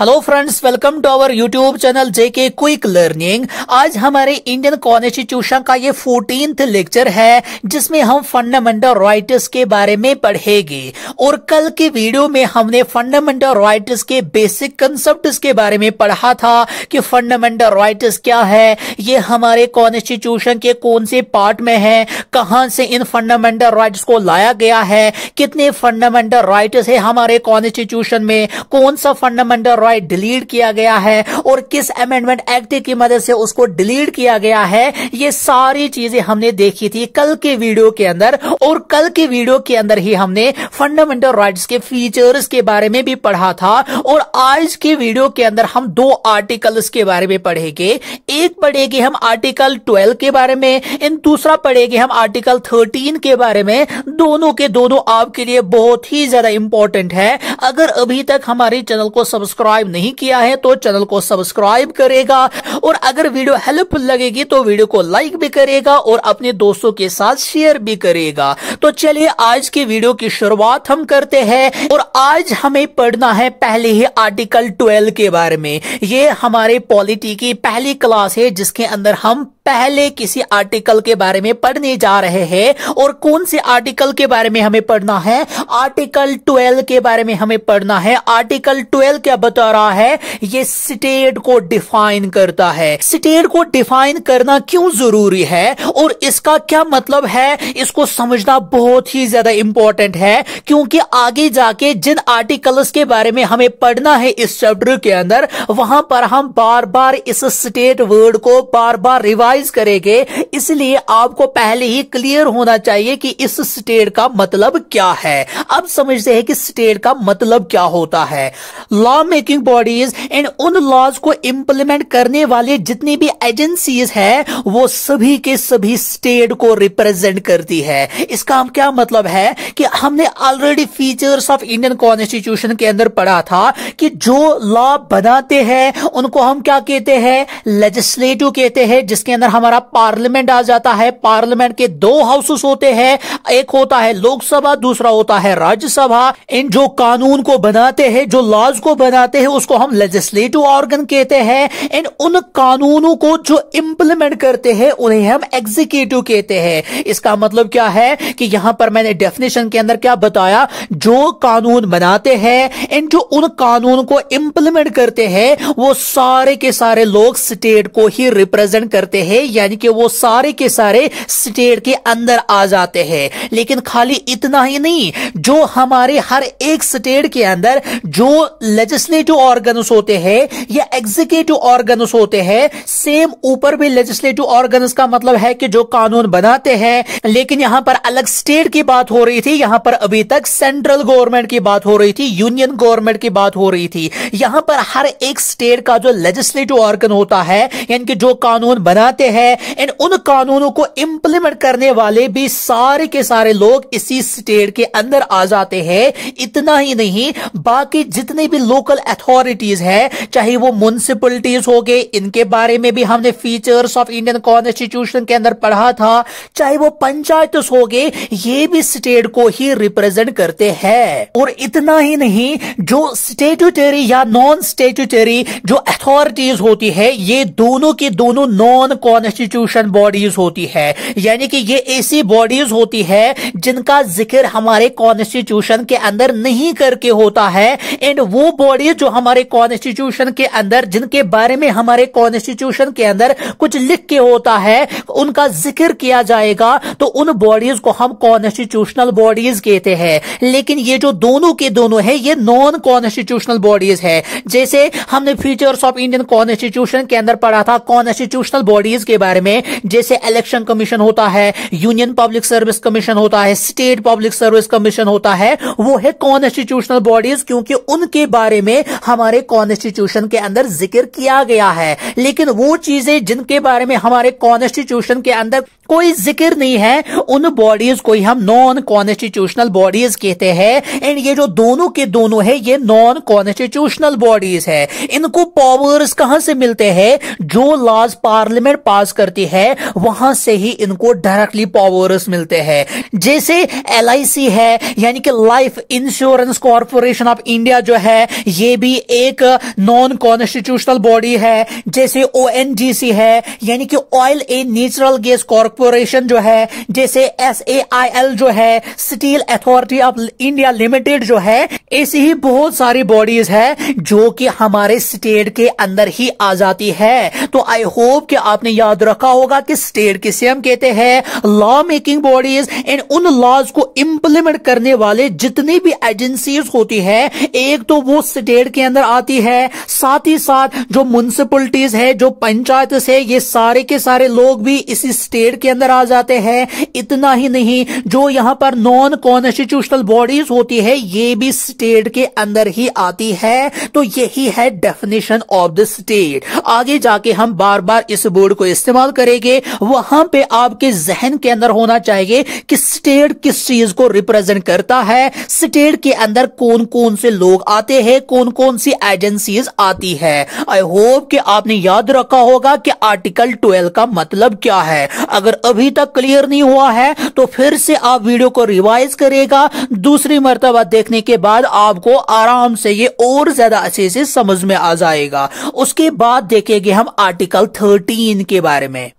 hello friends welcome to our YouTube channel JK quick learning आज हमारे Indian constitution का ये फोर्टीन लेक्चर है जिसमें हम फंडामेंटल राइट्स के बारे में पढ़ेंगे और कल के वीडियो में हमने फंडामेंटल राइट्स के बेसिक कंसेप्ट के बारे में पढ़ा था कि फंडामेंटल राइट्स क्या है ये हमारे कॉन्स्टिट्यूशन के कौन से पार्ट में है कहाँ से इन फंडामेंटल राइट्स को लाया गया है कितने फंडामेंटल राइट्स है हमारे कॉन्स्टिट्यूशन में कौन सा फंडामेंटल कार्रवाई डिलीट किया गया है और किस अमेंडमेंट एक्ट की मदद से उसको डिलीट किया गया है ये सारी चीजें हमने देखी थी कल के वीडियो के अंदर और कल के वीडियो के अंदर ही हमने फंडामेंटल राइट्स के फीचर्स के बारे में भी पढ़ा था और आज के वीडियो के अंदर हम दो आर्टिकल्स के बारे में पढ़ेंगे एक पढ़ेगी हम आर्टिकल ट्वेल्व के बारे में इन दूसरा पढ़ेगी हम आर्टिकल थर्टीन के बारे में दोनों के दोनों आपके लिए बहुत ही ज्यादा इंपॉर्टेंट है अगर अभी तक हमारे चैनल को सब्सक्राइब सब्सक्राइब नहीं किया है तो चैनल को सब्सक्राइब करेगा और अगर वीडियो हेल्पफुल लगेगी तो वीडियो को लाइक भी करेगा और अपने दोस्तों के साथ शेयर भी करेगा तो चलिए आज की वीडियो की शुरुआत हम करते हैं और आज हमें पढ़ना है पहले ही आर्टिकल ट्वेल्व के बारे में ये हमारे पॉलिटी की पहली क्लास है जिसके अंदर हम पहले किसी आर्टिकल के बारे में पढ़ने जा रहे हैं और कौन से आर्टिकल के बारे में हमें पढ़ना है आर्टिकल ट्वेल्व के बारे में हमें पढ़ना है आर्टिकल ट्वेल्व क्या बता जा रहा है ये स्टेट को डिफाइन करता है स्टेट को डिफाइन करना क्यों जरूरी है और इसका क्या मतलब है इसको समझना बहुत ही ज्यादा इंपॉर्टेंट है क्योंकि आगे जाके जिन आर्टिकल्स के बारे में हमें पढ़ना है इस चैप्टर के अंदर वहां पर हम बार बार इस स्टेट वर्ड को बार बार रिवाइज करेंगे इसलिए आपको पहले ही क्लियर होना चाहिए कि इस स्टेट का मतलब क्या है अब समझते हैं कि स्टेट का मतलब क्या होता है लॉ में वर्किंग बॉडीज एंड उन लॉज को इम्प्लीमेंट करने वाले जितनी भी एजेंसीज है वो सभी के सभी स्टेट को रिप्रेजेंट करती है इसका हम क्या मतलब है कि हमने already features of Indian constitution के अंदर पढ़ा था कि जो लॉ बनाते हैं उनको हम क्या कहते हैं लेजिस्लेटिव कहते हैं जिसके अंदर हमारा पार्लियामेंट आ जाता है पार्लियामेंट के दो हाउसेस होते हैं एक होता है लोकसभा दूसरा होता है राज्यसभा इन जो कानून को बनाते हैं जो लॉज को बनाते कहते हैं उसको हम लेजिस्लेटिव ऑर्गन कहते हैं एंड उन कानूनों को जो इंप्लीमेंट करते हैं उन्हें हम एग्जीक्यूटिव कहते हैं इसका मतलब क्या है कि यहां पर मैंने डेफिनेशन के अंदर क्या बताया जो कानून बनाते हैं एंड जो उन कानून को इंप्लीमेंट करते हैं वो सारे के सारे लोग स्टेट को ही रिप्रेजेंट करते हैं यानी कि वो सारे के सारे स्टेट के अंदर आ जाते हैं लेकिन खाली इतना ही नहीं जो हमारे हर एक स्टेट के अंदर जो लेजिस्लेटिव लेजिस्लेटिव ऑर्गन होते हैं या एग्जीक्यूटिव ऑर्गन होते हैं सेम ऊपर भी लेजिस्लेटिव ऑर्गन का मतलब है कि जो कानून बनाते हैं लेकिन यहां पर अलग स्टेट की बात हो रही थी यहां पर अभी तक सेंट्रल गवर्नमेंट की बात हो रही थी यूनियन गवर्नमेंट की बात हो रही थी यहां पर हर एक स्टेट का जो लेजिस्लेटिव ऑर्गन होता है यानी कि जो कानून बनाते हैं एंड उन कानूनों को इंप्लीमेंट करने वाले भी सारे के सारे लोग इसी स्टेट के अंदर आ जाते हैं इतना ही नहीं बाकी जितने भी लोकल अथॉरिटीज है चाहे वो म्यूनसिपलिटीज हो गए इनके बारे में भी हमने फीचर्स ऑफ इंडियन कॉन्स्टिट्यूशन के अंदर पढ़ा था चाहे वो पंचायत हो गए ये भी स्टेट को ही रिप्रेजेंट करते हैं और इतना ही नहीं जो स्टेटरी या नॉन स्टेटरी जो अथॉरिटीज होती है ये दोनों की दोनों नॉन कॉन्स्टिट्यूशन बॉडीज होती है यानी कि ये ऐसी बॉडीज होती है जिनका जिक्र हमारे कॉन्स्टिट्यूशन के अंदर नहीं करके होता है एंड वो बॉडीज जो हमारे कॉन्स्टिट्यूशन के अंदर जिनके बारे में हमारे कॉन्स्टिट्यूशन के अंदर कुछ लिख के होता है उनका जिक्र किया जाएगा तो उन बॉडीज को हम कॉन्स्टिट्यूशनल बॉडीज कहते हैं लेकिन ये जो दोनों के दोनों है ये नॉन कॉन्स्टिट्यूशनल बॉडीज है जैसे हमने फीचर्स ऑफ इंडियन कॉन्स्टिट्यूशन के अंदर पढ़ा था कॉन्स्टिट्यूशनल बॉडीज के बारे में जैसे इलेक्शन कमीशन होता है यूनियन पब्लिक सर्विस कमीशन होता है स्टेट पब्लिक सर्विस कमीशन होता है वो है कॉन्स्टिट्यूशनल बॉडीज क्योंकि उनके बारे में हमारे कॉन्स्टिट्यूशन के अंदर जिक्र किया गया है लेकिन वो चीजें जिनके बारे में हमारे कॉन्स्टिट्यूशन के अंदर कोई जिक्र नहीं है उन बॉडीज को ही हम नॉन कॉन्स्टिट्यूशनल बॉडीज कहते हैं एंड ये जो दोनों के दोनों है ये नॉन कॉन्स्टिट्यूशनल बॉडीज है इनको पावर्स कहां से मिलते हैं जो लॉज पार्लियामेंट पास करती है वहां से ही इनको डायरेक्टली पावर्स मिलते हैं जैसे एल है यानी कि life insurance corporation of India जो है ये भी भी एक नॉन कॉन्स्टिट्यूशनल बॉडी है जैसे ओ है यानी कि oil a natural gas corporation जो है जैसे एस ए आई एल जो है steel authority of India limited जो है ऐसी ही बहुत सारी बॉडीज है जो कि हमारे स्टेट के अंदर ही आ जाती है तो आई होप कि आपने याद रखा होगा कि स्टेट किसे हम कहते हैं लॉ मेकिंग बॉडीज एंड उन लॉज को इम्प्लीमेंट करने वाले जितनी भी एजेंसीज होती है एक तो वो स्टेट के अंदर आती है साथ ही साथ जो म्यूनसिपलिटीज है जो पंचायत है ये सारे के सारे लोग भी इसी स्टेट के अंदर आ जाते हैं इतना ही नहीं जो यहाँ पर नॉन कॉन्स्टिट्यूशनल बॉडीज होती है ये भी स्टेट के अंदर ही आती है तो यही है डेफिनेशन ऑफ द स्टेट आगे जाके हम बार बार इस बोर्ड को इस्तेमाल करेंगे वहां पे आपके जहन के अंदर होना चाहिए कि स्टेट किस चीज को रिप्रेजेंट करता है स्टेट के अंदर कौन कौन से लोग आते हैं कौन कौन सी एजेंसीज आती है आई होप कि आपने याद रखा होगा कि आर्टिकल ट्वेल्व का मतलब क्या है अगर अभी तक क्लियर नहीं हुआ है तो फिर से आप वीडियो को रिवाइज करेगा दूसरी मरतबा देखने के बाद आपको आराम से ये और ज्यादा अच्छे से समझ में आ जाएगा उसके बाद देखेंगे हम आर्टिकल थर्टीन के बारे में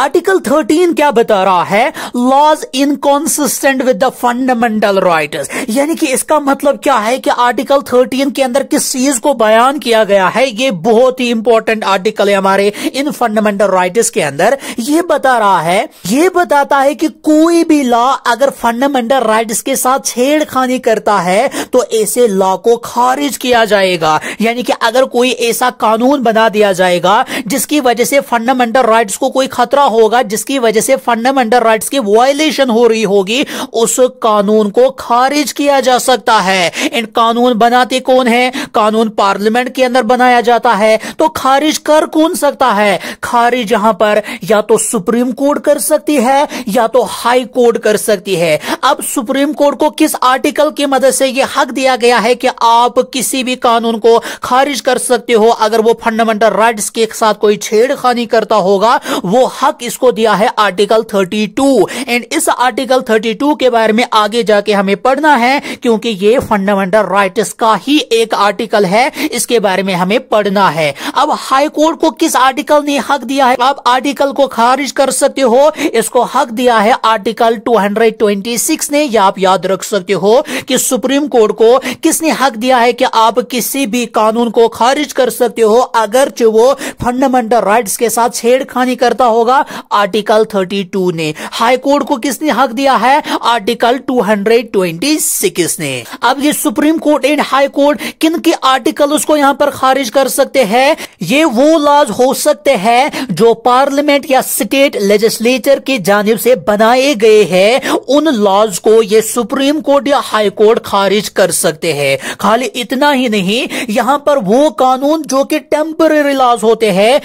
आर्टिकल 13 क्या बता रहा है laws inconsistent with the fundamental rights यानी कि इसका मतलब क्या है कि आर्टिकल 13 के अंदर किस चीज को बयान किया गया है ये बहुत ही इंपॉर्टेंट आर्टिकल है हमारे इन फंडामेंटल राइट के अंदर ये बता रहा है ये बताता है कि कोई भी लॉ अगर फंडामेंटल राइट्स के साथ छेड़खानी करता है तो ऐसे लॉ को खारिज किया जाएगा यानी कि अगर कोई ऐसा कानून बना दिया जाएगा जिसकी वजह से फंडामेंटल राइट्स को कोई खतरा दूसरा होगा जिसकी वजह से फंडामेंटल राइट्स की वायलेशन हो रही होगी उस कानून को खारिज किया जा सकता है इन कानून बनाते कौन है कानून पार्लियामेंट के अंदर बनाया जाता है तो खारिज कर कौन सकता है खारिज यहां पर या तो सुप्रीम कोर्ट कर सकती है या तो हाई कोर्ट कर सकती है अब सुप्रीम कोर्ट को किस आर्टिकल की मदद से यह हक दिया गया है कि आप किसी भी कानून को खारिज कर सकते हो अगर वो फंडामेंटल राइट्स के साथ कोई छेड़खानी करता होगा वो हक हक इसको दिया है आर्टिकल 32 एंड इस आर्टिकल 32 के बारे में आगे जाके हमें पढ़ना है क्योंकि ये फंडामेंटल राइट्स का ही एक आर्टिकल है इसके बारे में हमें पढ़ना है अब हाई कोर्ट को किस आर्टिकल ने हक दिया है आप आर्टिकल को खारिज कर सकते हो इसको हक दिया है आर्टिकल 226 ने या आप याद रख सकते हो कि सुप्रीम कोर्ट को किसने हक दिया है कि आप किसी भी कानून को खारिज कर सकते हो अगर वो फंडामेंटल राइट्स के साथ छेड़खानी करता होगा आर्टिकल 32 ने हाई कोर्ट को किसने हक दिया है आर्टिकल 226 ने अब ये supreme court and high court किन के आर्टिकल उसको यहाँ पर खारिज कर सकते हैं ये वो लॉज हो सकते हैं जो पार्लियामेंट या स्टेट लेजिस्लेचर की जानब से बनाए गए हैं उन लॉज को ये सुप्रीम कोर्ट या हाई कोर्ट खारिज कर सकते हैं खाली इतना ही नहीं यहाँ पर वो कानून जो कि टेम्पररी लॉज होते हैं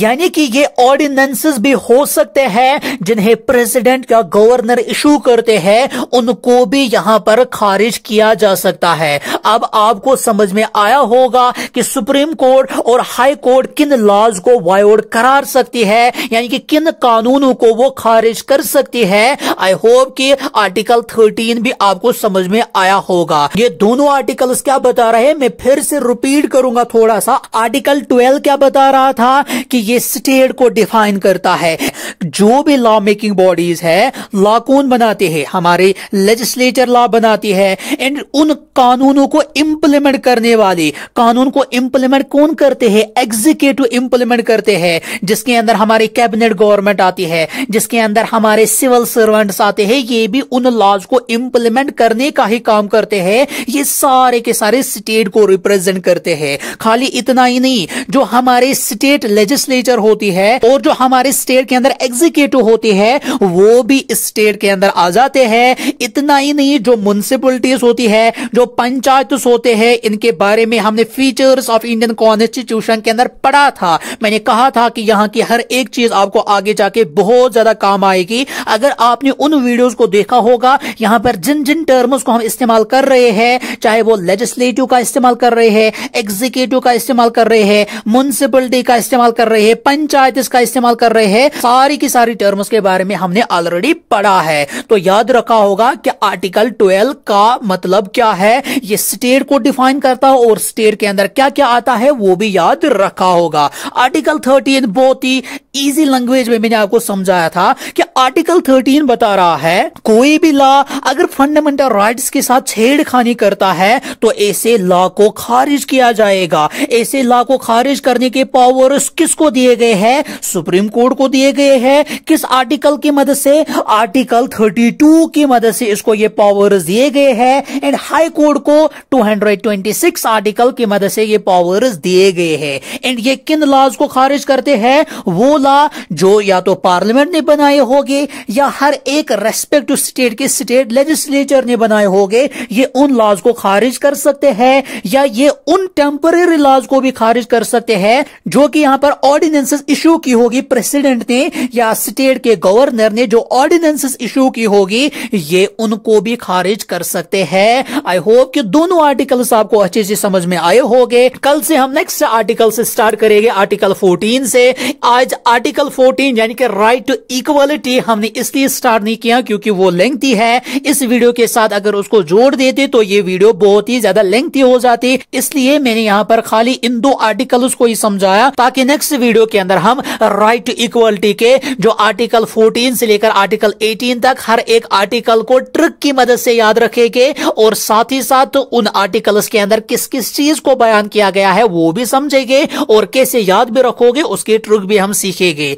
यानी कि ये ऑर्डिनेंसेस भी हो सकते हैं जिन्हें प्रेसिडेंट या गवर्नर इशू करते हैं उनको भी यहां पर खारिज किया जा सकता है अब आपको समझ में आया होगा कि सुप्रीम कोर्ट और हाई कोर्ट किन लॉज को वायोड करार सकती है यानी कि किन कानूनों को वो खारिज कर सकती है आई होप कि आर्टिकल 13 भी आपको समझ में आया होगा ये दोनों आर्टिकल्स क्या बता रहे हैं मैं फिर से रिपीट करूंगा थोड़ा सा आर्टिकल 12 क्या बता रहा था कि ये स्टेट को डिफाइन करता है है जो भी लॉ मेकिंग बॉडीज है लॉ कौन बनाते हैं हमारे लेजिस्लेचर लॉ बनाती है एंड उन कानूनों को इम्प्लीमेंट करने वाले कानून को इम्प्लीमेंट कौन करते हैं एग्जीक्यूटिव इम्प्लीमेंट करते हैं जिसके अंदर हमारे कैबिनेट गवर्नमेंट आती है जिसके अंदर हमारे सिविल सर्वेंट्स आते हैं ये भी उन लॉज को इम्प्लीमेंट करने का ही काम करते हैं ये सारे के सारे स्टेट को रिप्रेजेंट करते हैं खाली इतना ही नहीं जो हमारे स्टेट लेजिस्लेचर होती है और जो हमारे स्टेट के अंदर एग्जीक्यूटिव होते हैं वो भी स्टेट के अंदर आ जाते हैं इतना ही नहीं जो म्यूनसिपलिटीज होती है जो पंचायत होते हैं इनके बारे में हमने फीचर्स ऑफ इंडियन कॉन्स्टिट्यूशन के अंदर पढ़ा था मैंने कहा था कि यहाँ की हर एक चीज आपको आगे जाके बहुत ज्यादा काम आएगी अगर आपने उन वीडियोस को देखा होगा यहाँ पर जिन जिन टर्म्स को हम इस्तेमाल कर रहे हैं चाहे वो लेजिस्लेटिव का इस्तेमाल कर रहे हैं एग्जीक्यूटिव का इस्तेमाल कर रहे हैं म्यूनसिपलिटी का इस्तेमाल कर रहे हैं पंचायत का इस्तेमाल कर रहे हैं है सारी की सारी टर्म्स के बारे में हमने ऑलरेडी पढ़ा है तो याद रखा होगा कि आर्टिकल ट्वेल्व का मतलब क्या है ये स्टेट को डिफाइन करता है और स्टेट के अंदर क्या क्या आता है वो भी याद रखा होगा आर्टिकल थर्टीन बहुत ही इजी लैंग्वेज में मैंने आपको समझाया था कि आर्टिकल थर्टीन बता रहा है कोई भी लॉ अगर फंडामेंटल राइट्स के साथ छेड़खानी करता है तो ऐसे लॉ को खारिज किया जाएगा ऐसे लॉ को खारिज करने के पावर्स किसको दिए गए हैं सुप्रीम कोर्ट को आपको दिए गए हैं किस आर्टिकल की मदद से आर्टिकल 32 की मदद से इसको ये पावर्स दिए गए हैं एंड हाई कोर्ट को 226 आर्टिकल की मदद से ये पावर्स दिए गए हैं एंड ये किन लॉज को खारिज करते हैं वो लॉ जो या तो पार्लियामेंट ने बनाए होगे या हर एक रेस्पेक्टिव स्टेट के स्टेट लेजिस्लेचर ने बनाए होंगे ये उन लॉज को खारिज कर सकते हैं या ये उन टेम्पररी लॉज को भी खारिज कर सकते हैं जो कि यहां पर ऑर्डिनेंसेस इश्यू की होगी प्रेसिडेंट प्रेसिडेंट ने या स्टेट के गवर्नर ने जो ऑर्डिनेंसेस इशू की होगी ये उनको भी खारिज कर सकते हैं आई होप कि दोनों आर्टिकल्स आपको अच्छे से समझ में आए होंगे कल से हम नेक्स्ट आर्टिकल से स्टार्ट करेंगे आर्टिकल 14 से आज आर्टिकल 14 यानी कि राइट टू इक्वलिटी हमने इसलिए स्टार्ट नहीं किया क्योंकि वो लेंथी है इस वीडियो के साथ अगर उसको जोड़ देते तो ये वीडियो बहुत ही ज्यादा लेंथी हो जाती इसलिए मैंने यहाँ पर खाली इन दो आर्टिकल्स को ही समझाया ताकि नेक्स्ट वीडियो के अंदर हम राइट टू इक्वल क्रुअल्टी के जो आर्टिकल 14 से लेकर आर्टिकल 18 तक हर एक आर्टिकल को ट्रिक की मदद से याद रखेंगे और साथ ही साथ उन आर्टिकल्स के अंदर किस किस चीज को बयान किया गया है वो भी समझेंगे और कैसे याद भी रखोगे उसकी ट्रिक भी हम सीखेंगे